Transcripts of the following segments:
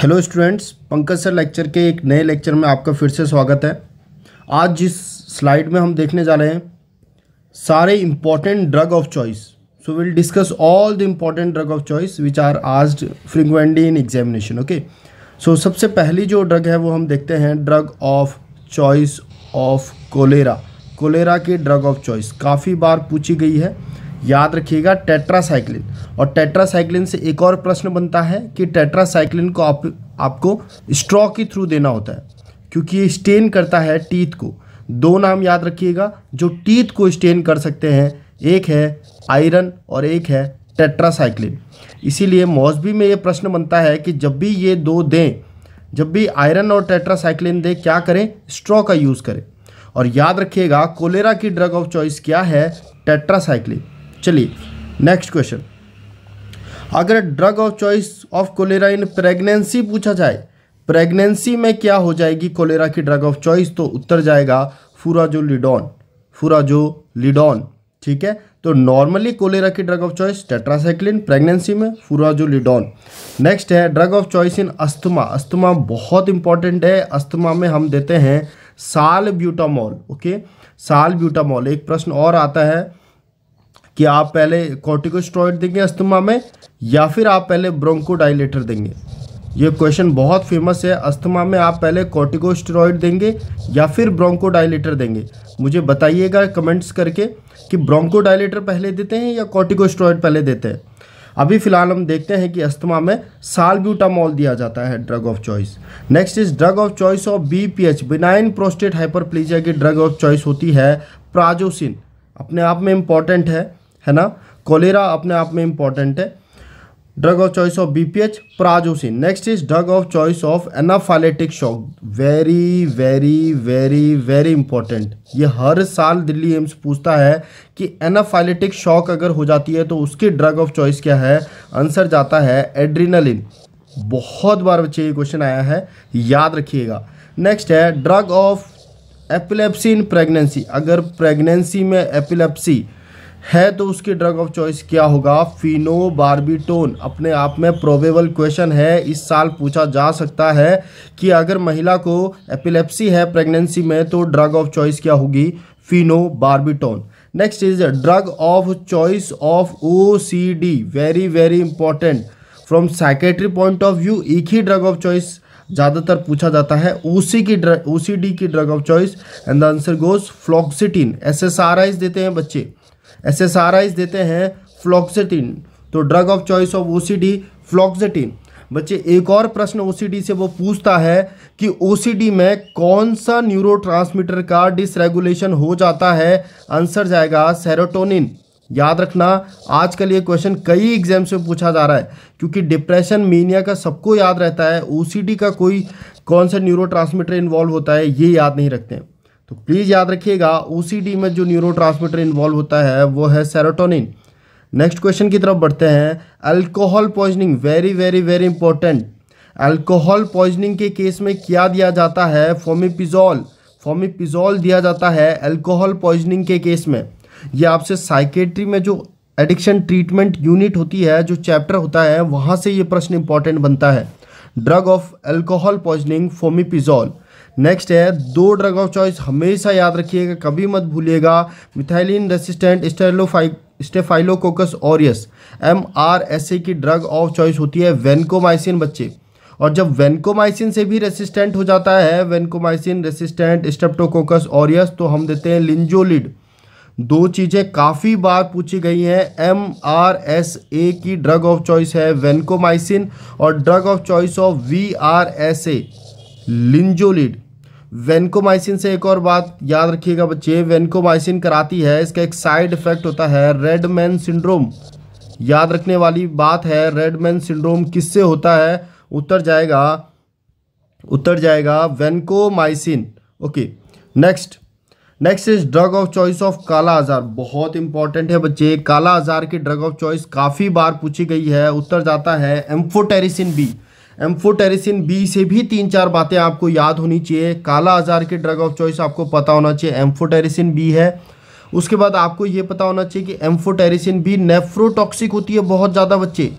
hello students Pankaj sir lecture के एक नए लेक्चर में आपका फिर से स्वागत है आज जिस स्लाइड में हम देखने जा रहे हैं सारे important drug of choice so will discuss all the important drug of choice which are asked frequently in examination okay so सबसे पहली जो ड्रग है वो हम देखते हैं drug of choice of cholera cholera की ड्रग ऑफ चॉइस काफ़ी बार पूछी गई है याद रखिएगा टेट्रासाइक्लिन और टेट्रासाइक्लिन से एक और प्रश्न बनता है कि टेट्रासाइक्लिन को आप आपको स्ट्रॉ के थ्रू देना होता है क्योंकि ये स्टेन करता है टीथ को दो नाम याद रखिएगा जो टीथ को स्टेन कर सकते हैं एक है आयरन और एक है टेट्रासाइक्लिन इसीलिए मौसबी में ये प्रश्न बनता है कि जब भी ये दो दें जब भी आयरन और टेट्रासाइक्लिन दें क्या करें स्ट्रॉ का यूज़ करें और याद रखिएगा कोलेरा की ड्रग ऑफ चॉइस क्या है टेट्रासाइक्लिन चलिए नेक्स्ट क्वेश्चन अगर drug of choice of cholera in pregnancy पूछा जाए प्रेगनेंसी में क्या हो जाएगी कोलेरा की ड्रग ऑफ चॉइस तो उत्तर जाएगा फुराजो लिडॉन ठीक है तो नॉर्मली कोलेरा की drug of choice tetracycline pregnancy में फुराजो लिडॉन नेक्स्ट है drug of choice in asthma asthma बहुत इंपॉर्टेंट है अस्थमा में हम देते हैं साल ब्यूटामॉल ओके साल ब्यूटामॉल एक प्रश्न और आता है कि आप पहले कॉर्टिकोस्ट्रॉइड देंगे अस्थमा में या फिर आप पहले ब्रोंकोडाइलेटर देंगे ये क्वेश्चन बहुत फेमस है अस्थमा में आप पहले कॉर्टिकोस्टेरॉइड देंगे या फिर ब्रोंकोडाइलेटर देंगे मुझे बताइएगा कमेंट्स करके कि ब्रोंकोडाइलेटर पहले देते हैं या कॉर्टिकोस्टेरॉइड पहले देते हैं अभी फ़िलहाल हम देखते हैं कि अस्थमा में साल ब्यूटामॉल दिया जाता है drug of choice next is drug of choice of B P H benign prostate hyperplasia की ड्रग ऑफ चॉइस होती है प्राजोसिन अपने आप में इंपॉर्टेंट है है ना कोलेरा अपने आप में इंपॉर्टेंट है drug of choice of BPH prazosin next is drug of choice of anaphylactic shock very very very very important ये हर साल दिल्ली एम्स पूछता है कि एनाफालेटिक शॉक अगर हो जाती है तो उसकी ड्रग ऑफ चॉइस क्या है आंसर जाता है एड्रीनलिन बहुत बार बच्चे ये क्वेश्चन आया है याद रखिएगा नेक्स्ट है drug of epilepsy in pregnancy अगर प्रेगनेंसी में एपिलेप्सी है तो उसकी ड्रग ऑफ चॉइस क्या होगा फिनोबार्बिटोन अपने आप में प्रोबेबल क्वेश्चन है इस साल पूछा जा सकता है कि अगर महिला को एपिलेप्सी है प्रेगनेंसी में तो ड्रग ऑफ चॉइस क्या होगी phenobarbitone next is drug of choice of O C D very very important from psychiatry point of view एक ही ड्रग ऑफ चॉइस ज़्यादातर पूछा जाता है ओसी की ड्रग ओ की drug of choice and the answer goes fluoxetine एस देते हैं बच्चे ऐसे देते हैं फ्लॉक्सेटिन तो drug of choice of OCD fluoxetine बच्चे एक और प्रश्न ओसीडी से वो पूछता है कि ओसीडी में कौन सा न्यूरोट्रांसमीटर का डिसरेगुलेशन हो जाता है आंसर जाएगा सेरोटोनिन याद रखना आजकल ये क्वेश्चन कई एग्जाम से पूछा जा रहा है क्योंकि डिप्रेशन मीनिया का सबको याद रहता है ओसीडी का कोई कौन सा न्यूरोट्रांसमीटर इन्वॉल्व होता है ये याद नहीं रखते हैं तो प्लीज़ याद रखिएगा ओ में जो न्यूरो इन्वॉल्व होता है वो है सेरोटोनिन नेक्स्ट क्वेश्चन की तरफ बढ़ते हैं alcohol poisoning very very very important alcohol poisoning के केस में क्या दिया जाता है फोमिपिजॉल फोमिपिजॉल दिया जाता है अल्कोहल पॉइजनिंग के केस में ये आपसे साइकेट्री में जो एडिक्शन ट्रीटमेंट यूनिट होती है जो चैप्टर होता है वहाँ से ये प्रश्न इंपॉर्टेंट बनता है drug of alcohol poisoning fomepizole next है दो ड्रग ऑफ चॉइस हमेशा याद रखिएगा कभी मत भूलिएगा मिथाइलिन रेसिस्टेंट स्टेलोफाइक staphylococcus aureus M R S A की ड्रग ऑफ चॉइस होती है वेनकोमाइसिन बच्चे और जब वेनकोमाइसिन से भी रेसिस्टेंट हो जाता है वेनकोमाइसिन रेसिस्टेंट स्टेप्टोकोकस ओरियस तो हम देते हैं लिंजोलिड दो चीज़ें काफ़ी बार पूछी गई हैं एम आर एस ए की ड्रग ऑफ चॉइस है वेनकोमाइसिन और drug of choice of V R S A linezolid vancomycin से एक और बात याद रखिएगा बच्चे वेनकोमाइसिन कराती है इसका एक साइड इफेक्ट होता है रेडमैन सिंड्रोम याद रखने वाली बात है रेडमैन सिंड्रोम किससे होता है उत्तर जाएगा उत्तर जाएगा vancomycin okay next next is drug of choice of kala azar बहुत इंपॉर्टेंट है बच्चे काला आज़ार की ड्रग ऑफ चॉइस काफ़ी बार पूछी गई है उत्तर जाता है एम्फोटेरिसिन बी एम्फोटेरिसिन बी से भी तीन चार बातें आपको याद होनी चाहिए काला आजार के ड्रग ऑफ चॉइस आपको पता होना चाहिए एम्फोटेरिसिन बी है उसके बाद आपको ये पता होना चाहिए कि एम्फोटेरिसिन बी नेफ्रोटॉक्सिक होती है बहुत ज़्यादा बच्चे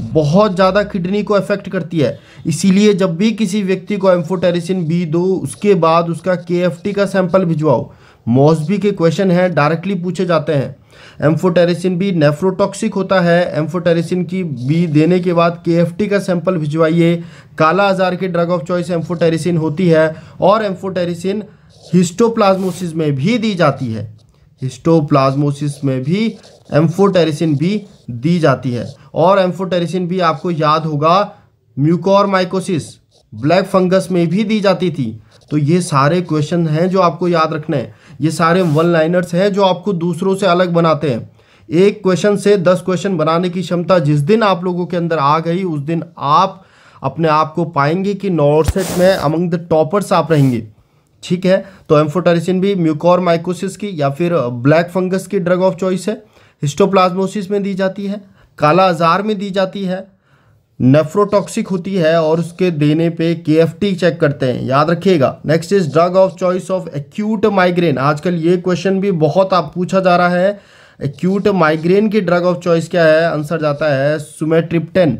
बहुत ज़्यादा किडनी को अफेक्ट करती है इसीलिए जब भी किसी व्यक्ति को एम्फोटेरिसिन बी दो उसके बाद उसका के का सैंपल भिजवाओ मोसबी के क्वेश्चन हैं डायरेक्टली पूछे जाते हैं एम्फोटेरिसिन भी नेफ्रोटॉक्सिक होता है एम्फोटेरिसिन की बी देने के बाद के का सैंपल भिजवाइए काला आजार की ड्रग ऑफ चॉइस एम्फोटेरिसिन होती है और एम्फोटेरिसिन हिस्टोप्लाज्मोसिस में भी दी जाती है हिस्टोप्लाज्मोसिस में भी एम्फोटेरिसिन भी दी जाती है और एम्फोटेरिसिन भी आपको याद होगा म्यूकोर माइकोसिस ब्लैक फंगस में भी दी जाती थी तो ये सारे क्वेश्चन हैं जो आपको याद रखने हैं ये सारे वन लाइनर्स हैं जो आपको दूसरों से अलग बनाते हैं एक क्वेश्चन से दस क्वेश्चन बनाने की क्षमता जिस दिन आप लोगों के अंदर आ गई उस दिन आप अपने आप को पाएंगे कि नॉर्सेट में अमंग द टॉपर्स आप रहेंगे ठीक है तो एम्फोटेरिसिन भी म्यूकोर माइकोसिस की या फिर ब्लैक फंगस की ड्रग ऑफ चॉइस है हिस्टोप्लाज्मोसिस में दी जाती है काला आजार में दी जाती है नेफ्रोटॉक्सिक होती है और उसके देने पे के चेक करते हैं याद रखिएगा next is drug of choice of acute migraine आजकल ये क्वेश्चन भी बहुत आप पूछा जा रहा है एक्यूट माइग्रेन की ड्रग ऑफ चॉइस क्या है आंसर जाता है सुमेट्रिप्टन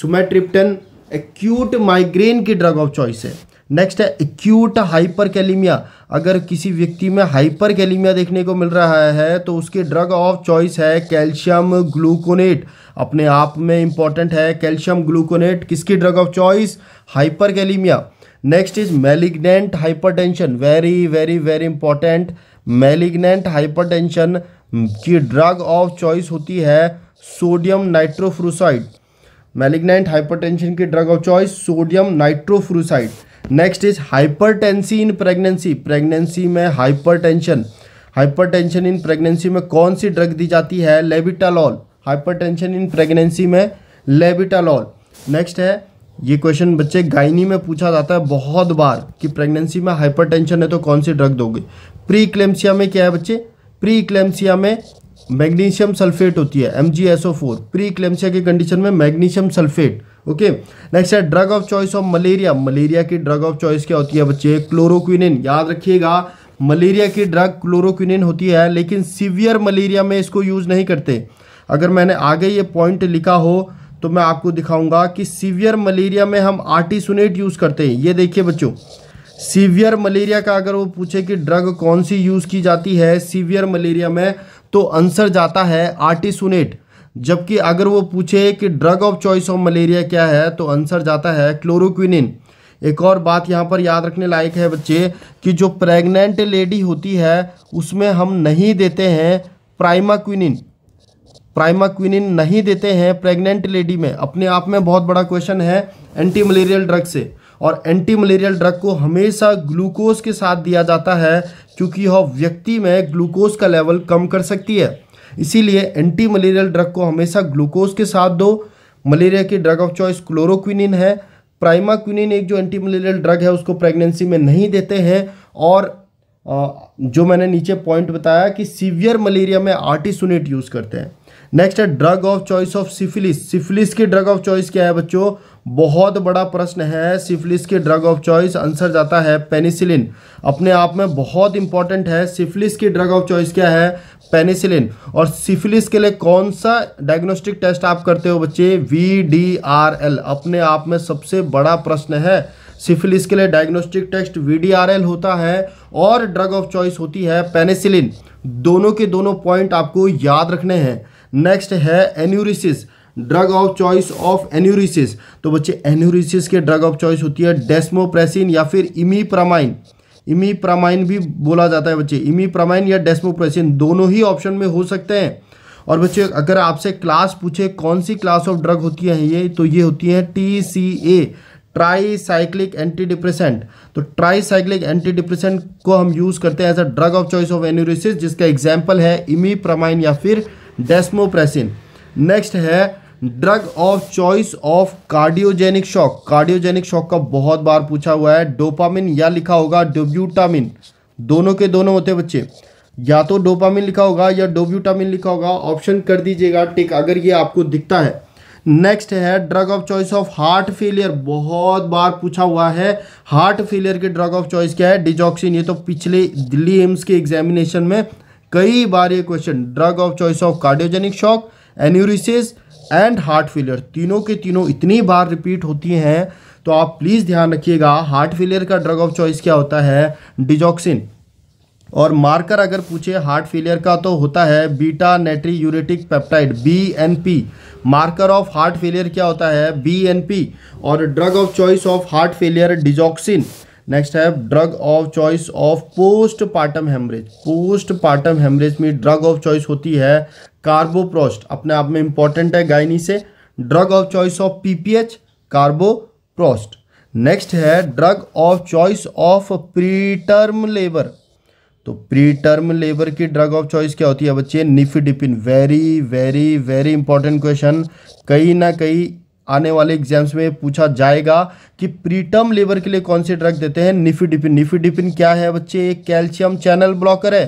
सुमेट्रिप्टन एक्यूट माइग्रेन की ड्रग ऑफ चॉइस है नेक्स्ट है एक्यूट हाइपर कैलीमिया अगर किसी व्यक्ति में हाइपर कैलीमिया देखने को मिल रहा है तो उसकी ड्रग ऑफ चॉइस है कैल्शियम ग्लूकोनेट अपने आप में इंपॉर्टेंट है कैल्शियम ग्लूकोनेट किसकी drug of choice hyperkalaemia next is malignant hypertension very very very important malignant hypertension की ड्रग ऑफ चॉइस होती है सोडियम नाइट्रोफ्रूसाइड मेलिग्नेंट हाइपरटेंशन की drug of choice sodium nitroprusside next is hypertension in pregnancy pregnancy में hypertension hypertension in pregnancy में कौन सी drug दी जाती है लेबिटालॉल हाइपरटेंशन इन प्रेगनेंसी में लेबिटालॉल नेक्स्ट है ये क्वेश्चन बच्चे गायनी में पूछा जाता है बहुत बार कि प्रेगनेंसी में हाइपरटेंशन है तो कौन सी ड्रग दोगे प्री क्लेम्सिया में क्या है बच्चे प्री में मैग्नीशियम सल्फेट होती है M G S O four preeclampsia की कंडीशन में मैग्नीशियम सल्फेट ओके नेक्स्ट है drug of choice of malaria malaria की ड्रग ऑफ चॉइस क्या होती है बच्चे क्लोरोक्विनिन याद रखिएगा मलेरिया की ड्रग क्लोरोक्विनिन होती है लेकिन सीवियर मलेरिया में इसको यूज़ नहीं करते अगर मैंने आगे ये पॉइंट लिखा हो तो मैं आपको दिखाऊंगा कि सीवियर मलेरिया में हम आर्टिसुनेट यूज़ करते हैं ये देखिए बच्चों सीवियर मलेरिया का अगर वो पूछे कि ड्रग कौन सी यूज़ की जाती है सीवियर मलेरिया में तो आंसर जाता है आर्टिसुनेट जबकि अगर वो पूछे कि drug of choice of malaria क्या है तो आंसर जाता है क्लोरोक्विनिन एक और बात यहाँ पर याद रखने लायक है बच्चे कि जो प्रेग्नेंट लेडी होती है उसमें हम नहीं देते हैं प्राइमाक्विनिन प्राइमाक्विनिन नहीं देते हैं प्रेग्नेंट लेडी में अपने आप में बहुत बड़ा क्वेश्चन है एंटी मलेरियल ड्रग से और एंटी मलेरियल ड्रग को हमेशा ग्लूकोज के साथ दिया जाता है क्योंकि यह व्यक्ति में ग्लूकोज का लेवल कम कर सकती है इसीलिए एंटी मलेरियल ड्रग को हमेशा ग्लूकोज के साथ दो मलेरिया की ड्रग ऑफ चॉइस क्लोरोक्विनिन है प्राइमाक्विनिन एक जो एंटी मलेरियल ड्रग है उसको प्रेगनेंसी में नहीं देते हैं और जो मैंने नीचे पॉइंट बताया कि सीवियर मलेरिया में आर्टिसनेट यूज़ करते हैं नेक्स्ट है drug of choice of syphilis syphilis की ड्रग ऑफ चॉइस क्या है बच्चों बहुत बड़ा प्रश्न है सिफिलिस की ड्रग ऑफ चॉइस आंसर जाता है पेनिसिलिन अपने आप में बहुत इंपॉर्टेंट है सिफिलिस की ड्रग ऑफ चॉइस क्या है पेनिसिलिन और सिफिलिस के लिए कौन सा डायग्नोस्टिक टेस्ट आप करते हो बच्चे वी डी आर एल अपने आप में सबसे बड़ा प्रश्न है सिफिलिस के लिए diagnostic test V D R L होता है और ड्रग ऑफ चॉइस होती है पेनिसिलिन दोनों के दोनों पॉइंट आपको याद रखने हैं नेक्स्ट है enuresis drug of choice of enuresis तो बच्चे एन्यूरिसिस के ड्रग ऑफ चॉइस होती है डेस्मोप्रेसिन या फिर इमीप्रामाइन इमीप्रामाइन भी बोला जाता है बच्चे इमीप्रामाइन या डेस्मोप्रेसिन दोनों ही ऑप्शन में हो सकते हैं और बच्चे अगर आपसे क्लास पूछे कौन सी क्लास ऑफ ड्रग होती है ये तो ये होती है T C A tricyclic antidepressant तो ट्राई साइक्लिक एंटी डिप्रेसेंट को हम यूज़ करते हैं as a drug of choice of enuresis जिसका एग्जाम्पल है इमीप्रामाइन या फिर डेस्मोप्रेसिन नेक्स्ट है drug of choice of cardiogenic shock cardiogenic shock का बहुत बार पूछा हुआ है डोपामिन या लिखा होगा डोब्यूटामिन दोनों के दोनों होते बच्चे या तो डोपामिन लिखा होगा या डोब्यूटामिन लिखा होगा ऑप्शन कर दीजिएगा टिक अगर ये आपको दिखता है नेक्स्ट है drug of choice of heart failure बहुत बार पूछा हुआ है हार्ट फेलियर के ड्रग ऑफ चॉइस क्या है डिजॉक्सिन ये तो पिछले दिल्ली एम्स के एग्जामिनेशन में कई बार ये question drug of choice of cardiogenic shock enuresis and heart failure तीनों के तीनों इतनी बार रिपीट होती हैं तो आप प्लीज़ ध्यान रखिएगा हार्ट फेलियर का ड्रग ऑफ चॉइस क्या होता है डिजॉक्सिन और मार्कर अगर पूछे हार्ट फेलियर का तो होता है beta natriuretic peptide B N P marker of heart failure क्या होता है बी एन पी और drug of choice of heart failure digoxin next है drug of choice of postpartum haemorrhage postpartum haemorrhage में drug of choice होती है कार्बोप्रोस्ट अपने आप में इंपॉर्टेंट है गायनी से drug of choice of PPH carboprost next है drug of choice of preterm labour तो प्रीटर्म लेबर की ड्रग ऑफ चॉइस क्या होती है बच्चे nifedipine very very very important question कहीं ना कहीं आने वाले एग्जाम्स में पूछा जाएगा कि प्रीटर्म लेबर के लिए कौन से ड्रग देते हैं निफीडिपिन निफीडिपिन क्या है बच्चे एक कैल्शियम चैनल ब्लॉकर है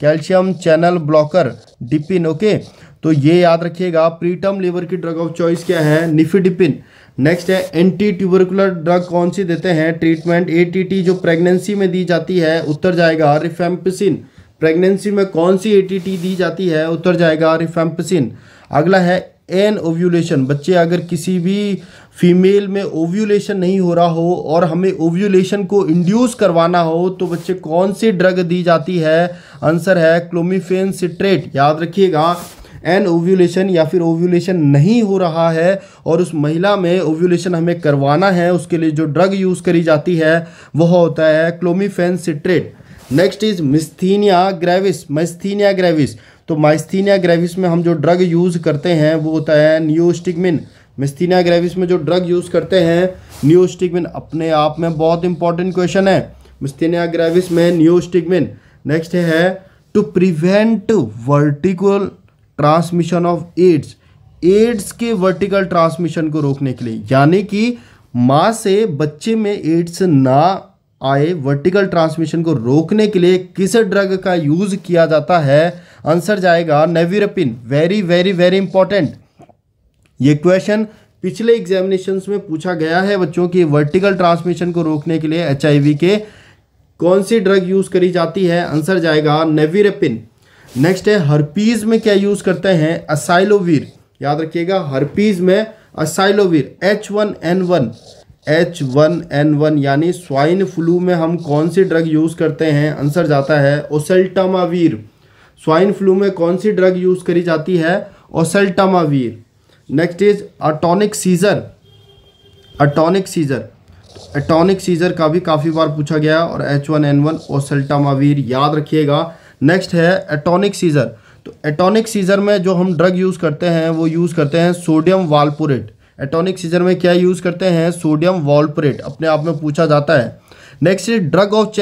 कैल्शियम चैनल ब्लॉकर डिपिन ओके तो ये याद रखिएगा प्रीटर्म लेबर की ड्रग ऑफ चॉइस क्या है निफीडिपिन नेक्स्ट है एंटी ट्यूबरकुलर ड्रग कौन सी देते हैं ट्रीटमेंट ए जो प्रेगनेंसी में दी जाती है उत्तर जाएगा रिफेम्पिसिन प्रेगनेंसी में कौन सी ए दी जाती है उत्तर जाएगा रिफेम्पिसिन अगला है एन ओव्यूलेशन बच्चे अगर किसी भी फीमेल में ओव्यूलेशन नहीं हो रहा हो और हमें ओव्यूलेशन को इंड्यूस करवाना हो तो बच्चे कौन सी ड्रग दी जाती है आंसर है क्लोमिफेन सिट्रेट याद रखिएगा एन ओव्यूलेशन या फिर ओव्यूलेशन नहीं हो रहा है और उस महिला में ओव्यूलेशन हमें करवाना है उसके लिए जो ड्रग यूज़ करी जाती है वह होता है clomiphene citrate next is myasthenia gravis myasthenia gravis तो माइस्थीनिया ग्रेविस में हम जो ड्रग यूज़ करते हैं वो होता है न्यूस्टिगमिन मिस्थीनिया ग्रेविस में जो ड्रग यूज़ करते हैं न्यूस्टिगमिन अपने आप में बहुत इंपॉर्टेंट क्वेश्चन है मिस्थीनिया ग्रेविस में न्यूस्टिगमिन नेक्स्ट है to prevent vertical transmission of AIDS AIDS के वर्टिकल ट्रांसमिशन को रोकने के लिए यानी कि माँ से बच्चे में एड्स ना आए वर्टिकल ट्रांसमिशन को रोकने के लिए किस ड्रग का यूज किया जाता है आंसर जाएगा nevirapine very very very important ये क्वेश्चन पिछले एग्जामिनेशन में पूछा गया है बच्चों की वर्टिकल ट्रांसमिशन को रोकने के लिए एच के कौन सी ड्रग यूज़ करी जाती है आंसर जाएगा नेविरपिन नेक्स्ट है हरपीज में क्या यूज़ करते हैं असाइलोवीर याद रखिएगा हरपीज में acyclovir H one N one H one N one यानी स्वाइन फ्लू में हम कौन सी ड्रग यूज़ करते हैं आंसर जाता है ओसेल्टामावीर स्वाइन फ्लू में कौन सी ड्रग यूज़ करी जाती है oseltamivir next is atonic seizure atonic seizure atonic seizure का भी काफ़ी बार पूछा गया और H one N one oseltamivir याद रखिएगा नेक्स्ट है एटोनिक सीजर तो एटोनिक सीजर में जो हम ड्रग यूज़ करते हैं वो यूज़ करते हैं सोडियम वालपोरेट एटॉनिक सीजन में क्या यूज़ करते हैं सोडियम वॉल्परेट अपने आप में पूछा जाता है next drug of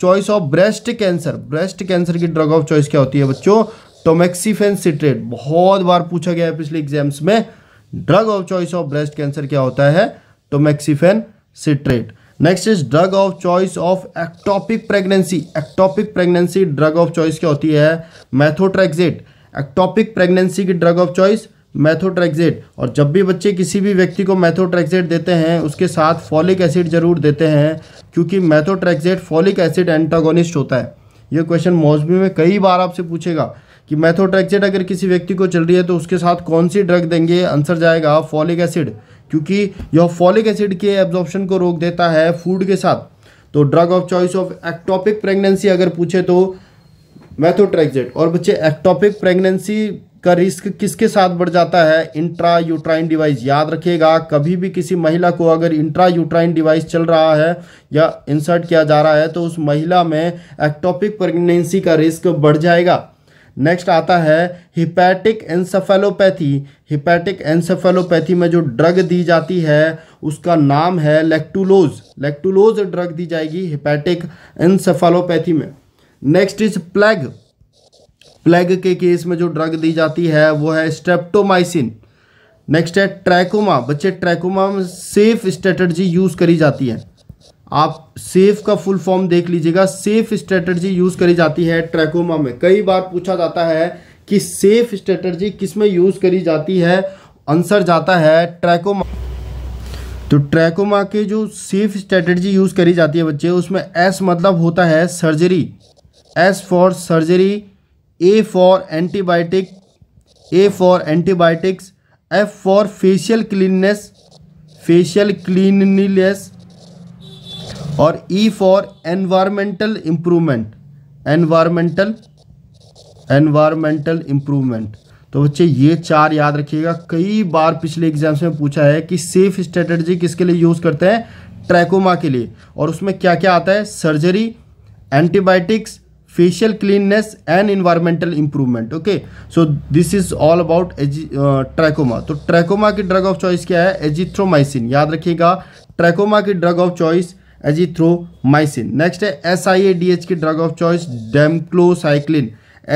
choice of breast cancer breast cancer की ड्रग ऑफ चॉइस क्या होती है बच्चों टोमेक्सीफेन सिट्रेट बहुत बार पूछा गया है पिछले एग्जाम्स में drug of choice of breast cancer क्या होता है tamoxifen citrate next is drug of choice of ectopic pregnancy ectopic pregnancy drug of choice क्या होती है मैथोट्रेक्जेट एक्टॉपिक प्रेगनेंसी की ड्रग ऑफ चॉइस मैथोट्रेक्जेट और जब भी बच्चे किसी भी व्यक्ति को मैथोट्रेक्जेट देते हैं उसके साथ फॉलिक एसिड ज़रूर देते हैं क्योंकि मैथोट्रेक्जेट फॉलिक एसिड एंटागोनिस्ट होता है ये क्वेश्चन मौसमी में कई बार आपसे पूछेगा कि मैथोट्रेक्जेट अगर किसी व्यक्ति को चल रही है तो उसके साथ कौन सी ड्रग देंगे आंसर जाएगा फॉलिक एसिड क्योंकि यह फॉलिक एसिड के एब्जॉर्प्शन को रोक देता है फूड के साथ तो drug of choice of ectopic pregnancy अगर पूछे तो मैथोट्रेक्जेट और बच्चे एक्टॉपिक प्रेगनेंसी का रिस्क किसके साथ बढ़ जाता है इंट्रा यूट्राइन डिवाइस याद रखिएगा कभी भी किसी महिला को अगर इंट्रा यूट्राइन डिवाइस चल रहा है या इंसर्ट किया जा रहा है तो उस महिला में एक्टोपिक प्रेगनेंसी का रिस्क बढ़ जाएगा नेक्स्ट आता है हिपैटिक एंसेफेलोपैथी हिपैटिक एंसेफेलोपैथी में जो ड्रग दी जाती है उसका नाम है लेक्टुलोज लेक्टुलोज ड्रग दी जाएगी हिपैटिक एंसेफेलोपैथी में नेक्स्ट इज प्लेग प्लेग के केस में जो ड्रग दी जाती है वो है स्ट्रेप्टोमाइसिन नेक्स्ट है ट्रैकोमा बच्चे ट्रैकोमा में सेफ स्ट्रेटर्जी यूज़ करी जाती है आप सेफ का फुल फॉर्म देख लीजिएगा सेफ स्ट्रेटर्जी यूज़ करी जाती है ट्रैकोमा में कई बार पूछा जाता है कि सेफ स्ट्रेटर्जी किस में यूज़ करी जाती है आंसर जाता है ट्रैकोमा तो ट्रैकोमा के जो सेफ स्ट्रेटर्जी यूज़ करी जाती है बच्चे उसमें एस मतलब होता है surgery S for surgery A for antibiotic A for antibiotics F for facial cleanness facial cleanliness और E for environmental improvement environmental environmental improvement तो बच्चे ये चार याद रखिएगा कई बार पिछले एग्जाम्स में पूछा है कि सेफ स्ट्रेटजी किसके लिए यूज़ करते हैं ट्रैकोमा के लिए और उसमें क्या क्या आता है surgery antibiotics facial cleanness and environmental improvement okay so this is all about एजी ट्रैकोमा तो ट्रैकोमा की ड्रग ऑफ चॉइस क्या है एजिथ्रोमाइसिन याद रखिएगा ट्रैकोमा की drug of choice azithromycin next है S I A D H की drug of choice demeclocycline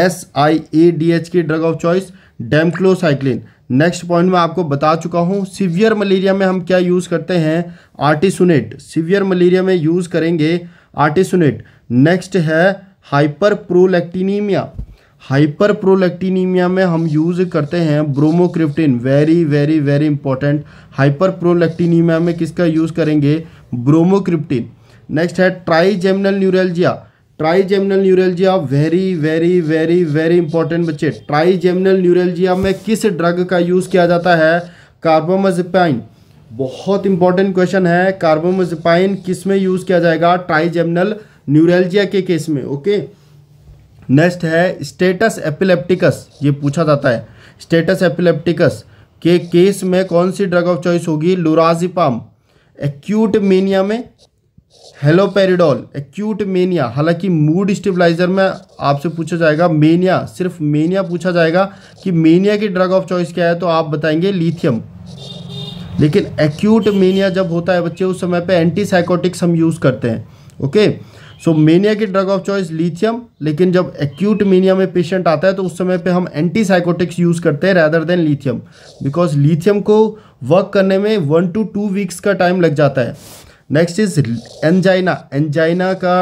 S I A D H की drug of choice demeclocycline next point में आपको बता चुका हूँ सीवियर मलेरिया में हम क्या यूज़ करते हैं आर्टिसुनेट सीवियर मलेरिया में यूज़ करेंगे आर्टिसुनेट नेक्स्ट है हाइपर प्रोलेक्टिनीमिया हाइपर प्रोलेक्टिनीमिया में हम यूज़ करते हैं bromocriptine very very very important hyperprolactinaemia में किसका यूज़ करेंगे ब्रोमोक्रिप्टिन नेक्स्ट है trigeminal neuralgia trigeminal neuralgia very very very very important बच्चे ट्राईजेमिनल न्यूरलजिया में किस ड्रग का यूज़ किया जाता है कार्बोमाजेपाइन बहुत इंपॉर्टेंट क्वेश्चन है कार्बोमाजेपाइन किस में यूज़ किया जाएगा ट्राईजेमिनल न्यूरेल्जिया के केस में ओके नेक्स्ट है स्टेटस एपिलेप्टिकस ये पूछा जाता है स्टेटस एपिलेप्टिकस के केस में कौन सी ड्रग ऑफ चॉइस होगी लुराजिपाम एक्यूट मेनिया में हेलोपेरिडोल एक्यूट मेनिया हालांकि मूड स्टेबलाइजर में आपसे पूछा जाएगा मेनिया सिर्फ मेनिया पूछा जाएगा कि मेनिया की ड्रग ऑफ चॉइस क्या है तो आप बताएंगे लिथियम लेकिन एक्यूट मेनिया जब होता है बच्चे उस समय पे एंटीसाइकोटिक्स हम यूज़ करते हैं ओके सो मेनिया की ड्रग ऑफ चॉइस लिथियम लेकिन जब एक्यूट मेनिया में पेशेंट आता है तो उस समय पे हम एंटी साइकोटिक्स यूज़ करते हैं rather than lithium because lithium को वर्क करने में वन टू टू वीक्स का टाइम लग जाता है नेक्स्ट इज एंजाइना एंजाइना का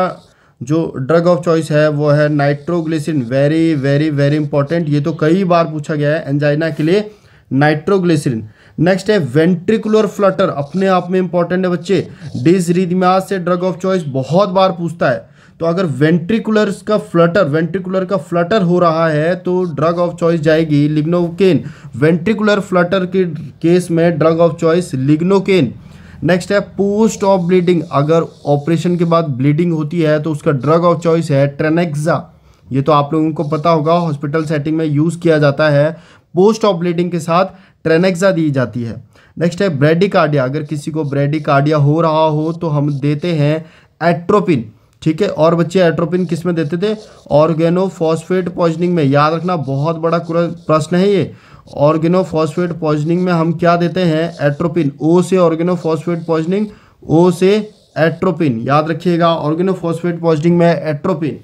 जो ड्रग ऑफ चॉइस है वो है nitroglycerin very very very important ये तो कई बार पूछा गया है एंजाइना के लिए नाइट्रोग्लिसिन नेक्स्ट है वेंट्रिकुलर फ्लटर अपने आप में इंपॉर्टेंट है बच्चे डिज रिदम्यास से ड्रग ऑफ चॉइस बहुत बार पूछता है तो अगर वेंट्रिकुलर का फ्लटर वेंट्रिकुलर का फ्लटर हो रहा है तो ड्रग ऑफ चॉइस जाएगी लिग्नोकेन वेंट्रिकुलर फ्लटर के केस में drug of choice lignocaine next है पोस्ट ऑफ ब्लीडिंग अगर ऑपरेशन के बाद ब्लीडिंग होती है तो उसका ड्रग ऑफ चॉइस है ट्रेनेक्जा ये तो आप लोगों को पता होगा हॉस्पिटल सेटिंग में यूज़ किया जाता है पोस्ट ऑफ ब्लीडिंग के साथ ट्रेनेक्सा दी जाती है नेक्स्ट है ब्रेडिकार्डिया अगर किसी को ब्रेडिकार्डिया हो रहा हो तो हम देते हैं एट्रोपिन ठीक है और बच्चे एट्रोपिन किस में देते थे ऑर्गेनोफॉस्फेट पॉइजनिंग में याद रखना बहुत बड़ा प्रश्न है ये ऑर्गेनोफॉस्फेट पॉइजनिंग में हम क्या देते हैं एट्रोपिन ओ से ऑर्गेनोफॉस्फेट पॉइजनिंग ओ से एट्रोपिन याद रखिएगा ऑर्गेनोफॉस्फेट पॉइजनिंग में एट्रोपिन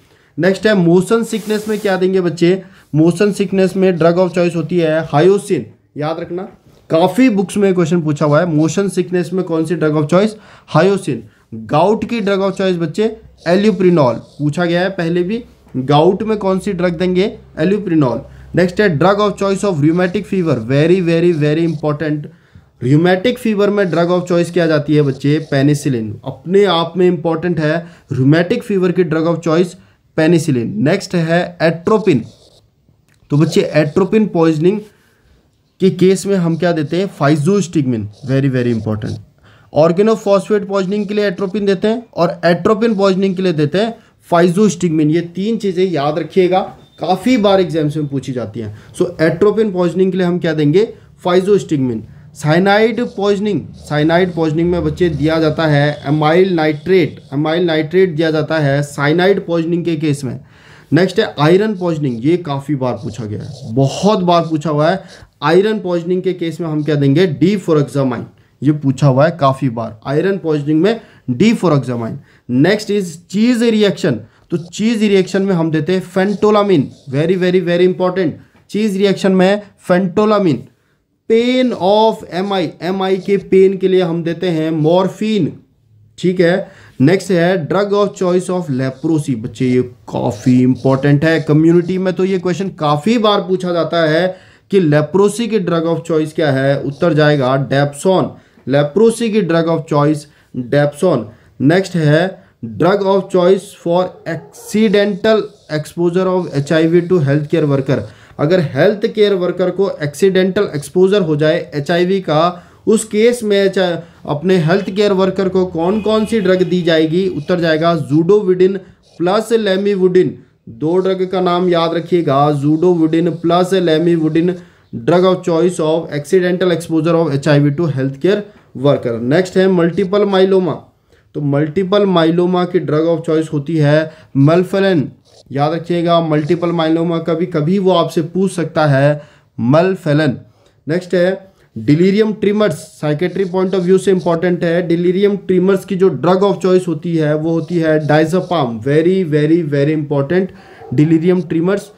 नेक्स्ट है मोशन सिकनेस में क्या देंगे बच्चे मोशन सिकनेस में ड्रग ऑफ चॉइस होती है हायोसिन याद रखना काफ़ी बुक्स में क्वेश्चन पूछा हुआ है मोशन सिकनेस में कौन सी drug of choice hyoscine gout की ड्रग ऑफ चॉइस बच्चे एल्यूप्रिनॉल पूछा गया है पहले भी गाउट में कौन सी ड्रग देंगे एल्यूप्रिनॉल नेक्स्ट है drug of choice of rheumatic fever very very very important rheumatic fever में ड्रग ऑफ चॉइस क्या जाती है बच्चे पेनिसिलिन अपने आप में इंपॉर्टेंट है र्यूमेटिक फीवर की drug of choice penicillin next है एट्रोपिन तो बच्चे एट्रोपिन पॉइजनिंग के केस में हम क्या देते हैं physostigmine very very important organophosphate poisoning के लिए एट्रोपिन देते हैं और एट्रोपिन पॉइजनिंग के लिए देते हैं फाइजोस्टिगमिन ये तीन चीज़ें याद रखिएगा काफ़ी बार एग्जाम्स में पूछी जाती हैं सो एट्रोपिन पॉइजनिंग के लिए हम क्या देंगे physostigmine cyanide poisoning cyanide poisoning में बच्चे दिया जाता है एमाइल नाइट्रेट एमाइल नाइट्रेट दिया जाता है साइनाइड पॉइजनिंग के केस में नेक्स्ट है आयरन पॉइजनिंग ये काफ़ी बार पूछा गया है बहुत बार पूछा हुआ है आयरन पॉइजनिंग के केस में हम क्या देंगे डी एग्जामाइन ये पूछा हुआ है काफ़ी बार आयरन पॉइजनिंग में desferrioxamine next is cheese reaction तो चीज़ रिएक्शन में हम देते हैं phentolamine very very very important cheese reaction में phentolamine pain of M I M I के पेन के लिए हम देते हैं मॉर्फिन ठीक है नेक्स्ट है drug of choice of leprosy बच्चे ये काफ़ी इंपॉर्टेंट है कम्युनिटी में तो ये क्वेश्चन काफ़ी बार पूछा जाता है कि लेप्रोसी की ड्रग ऑफ चॉइस क्या है उत्तर जाएगा डेप्सोन लेप्रोसी की drug of choice dapsone next है drug of choice for accidental exposure of H to health care worker अगर हेल्थ केयर वर्कर को एक्सीडेंटल एक्सपोजर हो जाए एच का उस केस में अपने हेल्थ केयर वर्कर को कौन कौन सी ड्रग दी जाएगी उत्तर जाएगा जूडोविडिन प्लस लेमीवुडिन दो ड्रग का नाम याद रखिएगा zidovudine plus lamivudine drug of choice of accidental exposure of H I V to health care worker next है मल्टीपल माइलोमा तो मल्टीपल माइलोमा की ड्रग ऑफ चॉइस होती है मल्फेलन याद रखिएगा मल्टीपल माइलोमा कभी कभी वो आपसे पूछ सकता है मलफेलन नेक्स्ट है delirium tremens psychiatry point of view से इंपॉर्टेंट है डिलीरियम ट्रिमर्स की जो ड्रग ऑफ चॉइस होती है वो होती है diazepam very very very important delirium tremens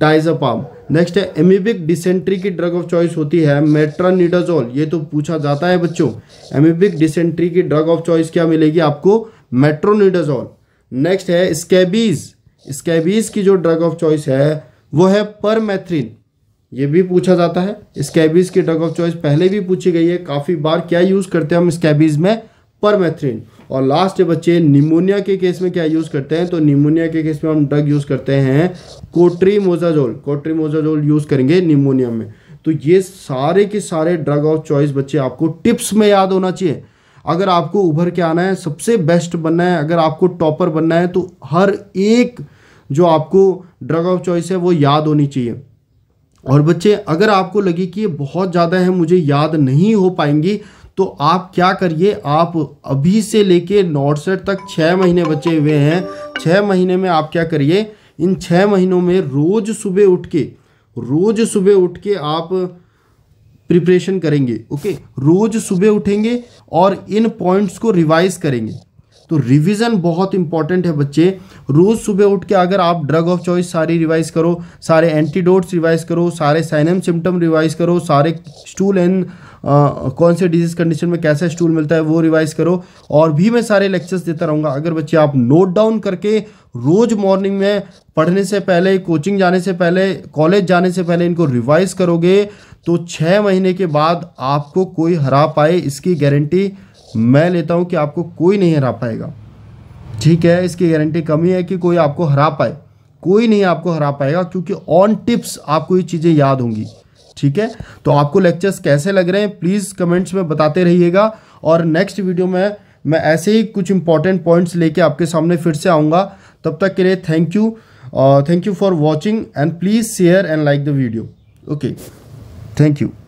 diazepam next है एमिबिक डिसेंट्री की ड्रग ऑफ चॉइस होती है मेट्रानिडाजोल ये तो पूछा जाता है बच्चों एमिबिक डिसेंट्री की ड्रग ऑफ चॉइस क्या मिलेगी आपको मेट्रोनिडाजोल नेक्स्ट है स्कैबीज स्कैबीज की जो ड्रग ऑफ चॉइस है वो है परमेथ्रिन ये भी पूछा जाता है स्कैबीज की ड्रग ऑफ चॉइस पहले भी पूछी गई है काफ़ी बार क्या यूज़ करते हैं हम स्कैबीज में परमेथ्रिन और लास्ट बच्चे निमोनिया के केस में क्या यूज़ करते हैं तो निमोनिया के केस में हम ड्रग यूज़ करते हैं कोट्रीमोजाजोल कोट्रीमोजाजोल यूज़ करेंगे निमोनिया में तो ये सारे के सारे ड्रग ऑफ चॉइस बच्चे आपको टिप्स में याद होना चाहिए अगर आपको उभर के आना है सबसे बेस्ट बनना है अगर आपको टॉपर बनना है तो हर एक जो आपको ड्रग ऑफ चॉइस है वो याद होनी चाहिए और बच्चे अगर आपको लगे कि ये बहुत ज़्यादा है मुझे याद नहीं हो पाएंगी तो आप क्या करिए आप अभी से लेके नॉर्सेट तक छः महीने बचे हुए हैं छः महीने में आप क्या करिए इन छः महीनों में रोज़ सुबह उठ के रोज़ सुबह उठ के आप प्रिपरेशन करेंगे ओके रोज़ सुबह उठेंगे और इन पॉइंट्स को रिवाइज करेंगे तो रिवीजन बहुत इंपॉर्टेंट है बच्चे रोज़ सुबह उठ के अगर आप ड्रग ऑफ चॉइस सारी रिवाइज करो सारे एंटीडोट्स रिवाइज करो सारे साइनम सिम्टम रिवाइज करो सारे स्टूल एंड कौन से डिजीज कंडीशन में कैसा स्टूल मिलता है वो रिवाइज करो और भी मैं सारे लेक्चर्स देता रहूँगा अगर बच्चे आप नोट डाउन करके रोज़ मॉर्निंग में पढ़ने से पहले कोचिंग जाने से पहले कॉलेज जाने से पहले इनको रिवाइज करोगे तो छः महीने के बाद आपको कोई हरा पाए इसकी गारंटी मैं लेता हूँ कि आपको कोई नहीं हरा पाएगा ठीक है इसकी गारंटी कमी है कि कोई आपको हरा पाए कोई नहीं आपको हरा पाएगा क्योंकि ऑन टिप्स आपको ये चीज़ें याद होंगी ठीक है तो आपको लेक्चर्स कैसे लग रहे हैं प्लीज़ कमेंट्स में बताते रहिएगा और नेक्स्ट वीडियो में मैं ऐसे ही कुछ इंपॉर्टेंट पॉइंट्स लेके आपके सामने फिर से आऊँगा तब तक के लिए thank you thank you for watching and please share and like the video okay thank you